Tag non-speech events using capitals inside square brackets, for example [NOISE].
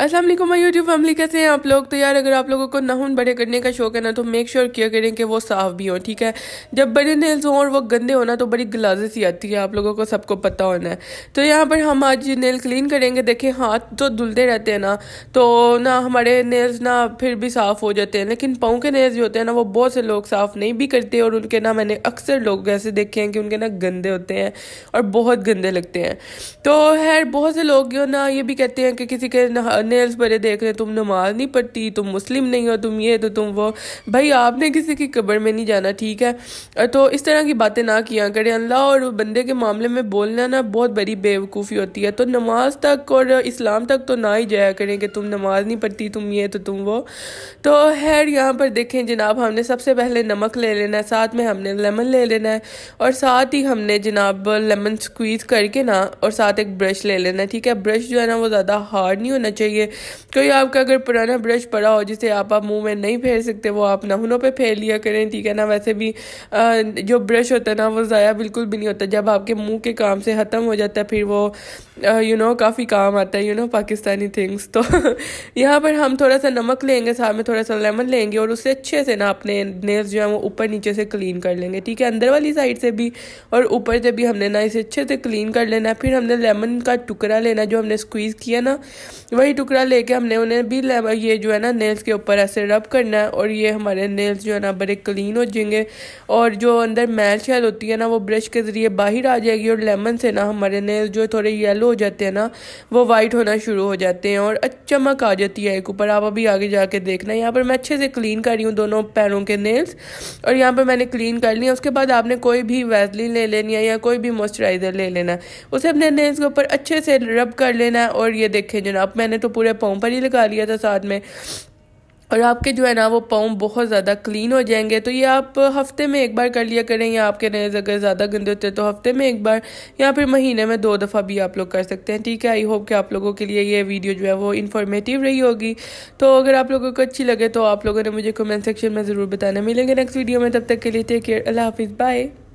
अस्सलाम वालेकुम my YouTube family कैसे हैं आप लोग तो यार अगर आप लोगों को नाखून बड़े करने का शौक है ना तो मेक श्योर किया करें कि वो साफ भी हों ठीक है जब बड़े नेल्स हों और वो गंदे हो ना तो बड़ी गलाजे सी आती है आप लोगों को सबको पता होना है तो यहाँ पर हम आज नेल क्लीन करेंगे देखें हाथ तो धुलते रहते हैं ना तो ना हमारे नेल्स ना फिर भी साफ़ हो जाते हैं लेकिन पाँव के नेल्स जो होते हैं ना वो बहुत से लोग साफ़ नहीं भी करते और उनके ना मैंने अक्सर लोग ऐसे देखे हैं कि उनके ना गंदे होते हैं और बहुत गंदे लगते हैं तो है बहुत से लोग ना ये भी कहते हैं कि किसी के नेल्स भरे देख रहे तुम नमाज नहीं पढ़ती तुम मुस्लिम नहीं हो तुम ये तो तुम वो भाई आपने किसी की कब्र में नहीं जाना ठीक है तो इस तरह की बातें ना किया करें अल्लाह और बंदे के मामले में बोलना ना बहुत बड़ी बेवकूफ़ी होती है तो नमाज तक और इस्लाम तक तो ना ही जाया करें कि तुम नमाज नहीं पढ़ती तुम ये तो तुम वो तो हैर यहाँ पर देखें जनाब हमने सबसे पहले नमक ले लेना है साथ में हमने लेमन ले लेना है और साथ ही हमने जनाब लेमन स्क्वीज़ करके ना और साथ एक ब्रश ले लेना है ठीक है ब्रश जो है ना वो ज़्यादा हार्ड नहीं होना चाहिए चाहिए कोई आपका अगर पुराना ब्रश पड़ा हो जिसे आप आप मुंह में नहीं फेर सकते वो आप नाखूनों पे फेर लिया करें ठीक है ना वैसे भी जो ब्रश होता है ना वो ज़ाया बिल्कुल भी नहीं होता जब आपके मुंह के काम से ख़त्म हो जाता है फिर वो यू नो काफ़ी काम आता है यू नो पाकिस्तानी थिंग्स तो [LAUGHS] यहाँ पर हम थोड़ा सा नमक लेंगे साथ में थोड़ा सा लेमन लेंगे और उससे अच्छे से ना अपने नेल्स जो है वो ऊपर नीचे से क्लीन कर लेंगे ठीक है अंदर वाली साइड से भी और ऊपर से भी हमने ना इसे अच्छे से क्लीन कर लेना है फिर हमने लेमन का टुकड़ा लेना जो हमने स्क्वीज़ किया ना वही टुकड़ा लेके हमने उन्हें भी ये जो है ना नेल्स के ऊपर ऐसे रब करना है और ये हमारे नेल्स जो है ना बड़े क्लीन हो जाएंगे और जो अंदर मैल शैल होती है ना वो ब्रश के ज़रिए बाहर आ जाएगी और लेमन से ना हमारे नेल्स जो थोड़े येलो हो जाते हैं ना वो वाइट होना शुरू हो जाते हैं और चमक आ जाती है एक ऊपर आप अभी आगे जाके देखना यहाँ पर मैं अच्छे से क्लीन कर रही हूँ दोनों पैरों के नेल्स और यहाँ पर मैंने क्लीन कर लिया उसके बाद आपने कोई भी वैसलिन ले लेनी है या कोई भी मॉइस्चराइज़र ले लेना उसे अपने नेल्स के ऊपर अच्छे से रब कर लेना है और ये देखें जनाब मैंने तो पूरे पाँव पर ही लगा लिया था साथ में और आपके जो है ना वो पाँव बहुत ज़्यादा क्लीन हो जाएंगे तो ये आप हफ्ते में एक बार कर लिया करें या आपके नए अगर ज़्यादा गंदे होते हैं तो हफ्ते में एक बार या फिर महीने में दो दफ़ा भी आप लोग कर सकते हैं ठीक है आई होप कि आप लोगों के लिए ये वीडियो जो है वो इन्फॉर्मेटिव रही होगी तो अगर आप लोगों को अच्छी लगे तो आप लोगों ने मुझे कमेंट सेक्शन में ज़रूर बताना मिलेंगे नेक्स्ट वीडियो में तब तक के लिए टेक केयर अल्लाह हाफिज़ बाय